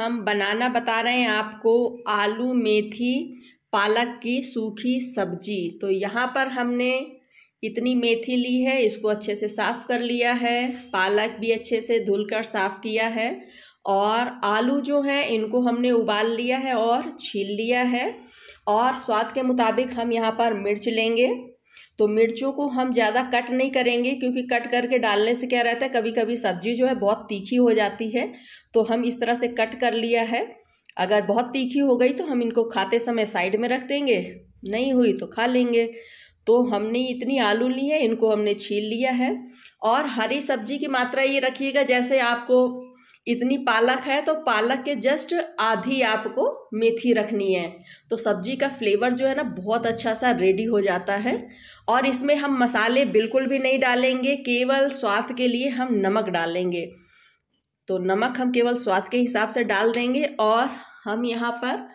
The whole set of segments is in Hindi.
हम बनाना बता रहे हैं आपको आलू मेथी पालक की सूखी सब्जी तो यहाँ पर हमने इतनी मेथी ली है इसको अच्छे से साफ़ कर लिया है पालक भी अच्छे से धुल कर साफ़ किया है और आलू जो हैं इनको हमने उबाल लिया है और छील लिया है और स्वाद के मुताबिक हम यहाँ पर मिर्च लेंगे तो मिर्चों को हम ज़्यादा कट नहीं करेंगे क्योंकि कट करके डालने से क्या रहता है कभी कभी सब्जी जो है बहुत तीखी हो जाती है तो हम इस तरह से कट कर लिया है अगर बहुत तीखी हो गई तो हम इनको खाते समय साइड में रख देंगे नहीं हुई तो खा लेंगे तो हमने इतनी आलू ली है इनको हमने छील लिया है और हरी सब्जी की मात्रा ये रखिएगा जैसे आपको इतनी पालक है तो पालक के जस्ट आधी आपको मेथी रखनी है तो सब्जी का फ्लेवर जो है ना बहुत अच्छा सा रेडी हो जाता है और इसमें हम मसाले बिल्कुल भी नहीं डालेंगे केवल स्वाद के लिए हम नमक डालेंगे तो नमक हम केवल स्वाद के हिसाब से डाल देंगे और हम यहाँ पर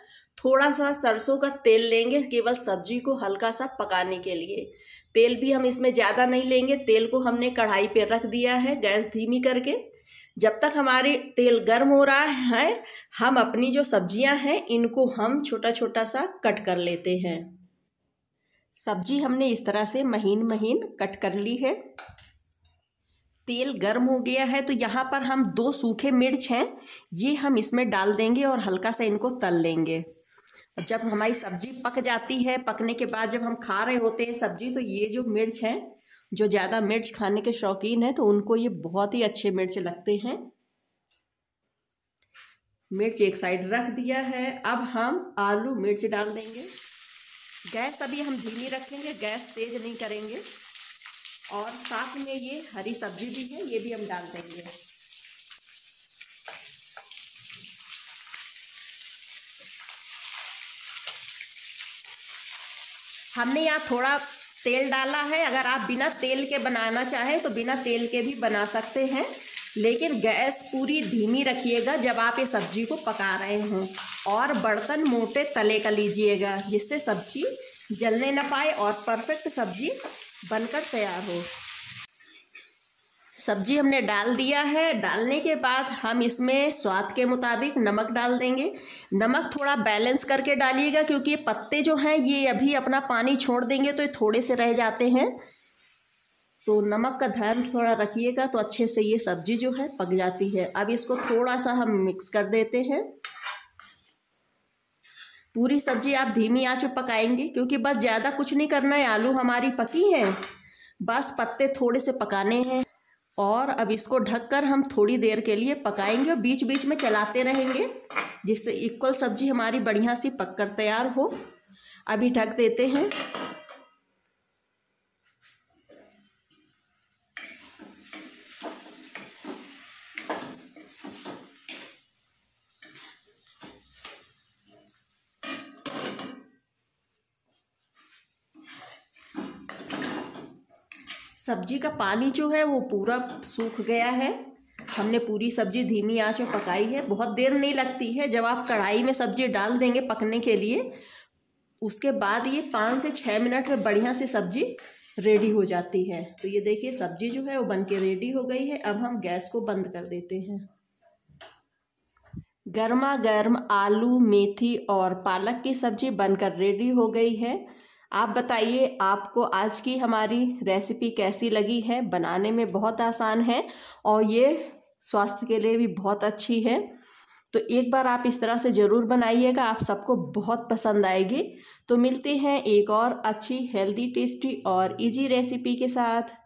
थोड़ा सा सरसों का तेल लेंगे केवल सब्जी को हल्का सा पकाने के लिए तेल भी हम इसमें ज़्यादा नहीं लेंगे तेल को हमने कढ़ाई पर रख दिया है गैस धीमी करके जब तक हमारे तेल गर्म हो रहा है हम अपनी जो सब्जियां हैं इनको हम छोटा छोटा सा कट कर लेते हैं सब्जी हमने इस तरह से महीन महीन कट कर ली है तेल गर्म हो गया है तो यहाँ पर हम दो सूखे मिर्च हैं ये हम इसमें डाल देंगे और हल्का सा इनको तल लेंगे जब हमारी सब्जी पक जाती है पकने के बाद जब हम खा रहे होते हैं सब्जी तो ये जो मिर्च हैं जो ज़्यादा मिर्च खाने के शौकीन हैं तो उनको ये बहुत ही अच्छे मिर्च लगते हैं मिर्च एक साइड रख दिया है अब हम आलू मिर्च डाल देंगे गैस अभी हम धीमी रखेंगे गैस तेज नहीं करेंगे और साथ में ये हरी सब्जी भी है ये भी हम डाल देंगे हमने यहाँ थोड़ा तेल डाला है अगर आप बिना तेल के बनाना चाहें तो बिना तेल के भी बना सकते हैं लेकिन गैस पूरी धीमी रखिएगा जब आप ये सब्जी को पका रहे हों और बर्तन मोटे तले का लीजिएगा जिससे सब्जी जलने ना पाए और परफेक्ट सब्जी बनकर तैयार हो सब्जी हमने डाल दिया है डालने के बाद हम इसमें स्वाद के मुताबिक नमक डाल देंगे नमक थोड़ा बैलेंस करके डालिएगा क्योंकि पत्ते जो हैं ये अभी अपना पानी छोड़ देंगे तो ये थोड़े से रह जाते हैं तो नमक का ध्यान थोड़ा रखिएगा तो अच्छे से ये सब्जी जो है पक जाती है अब इसको थोड़ा सा हम मिक्स कर देते हैं पूरी सब्जी आप धीमी आँच पर पकाएंगे क्योंकि बस ज़्यादा कुछ नहीं करना है आलू हमारी पकी है बस पत्ते थोड़े से पकाने हैं और अब इसको ढककर हम थोड़ी देर के लिए पकाएंगे और बीच बीच में चलाते रहेंगे जिससे इक्वल सब्जी हमारी बढ़िया सी पककर तैयार हो अभी ढक देते हैं सब्जी का पानी जो है वो पूरा सूख गया है हमने पूरी सब्जी धीमी आंच में पकाई है बहुत देर नहीं लगती है जब आप कढ़ाई में सब्जी डाल देंगे पकने के लिए उसके बाद ये पाँच से छः मिनट में बढ़िया से सब्जी रेडी हो जाती है तो ये देखिए सब्जी जो है वो बन के रेडी हो गई है अब हम गैस को बंद कर देते हैं गर्मा गर्म आलू मेथी और पालक की सब्जी बनकर रेडी हो गई है आप बताइए आपको आज की हमारी रेसिपी कैसी लगी है बनाने में बहुत आसान है और ये स्वास्थ्य के लिए भी बहुत अच्छी है तो एक बार आप इस तरह से ज़रूर बनाइएगा आप सबको बहुत पसंद आएगी तो मिलते हैं एक और अच्छी हेल्दी टेस्टी और इजी रेसिपी के साथ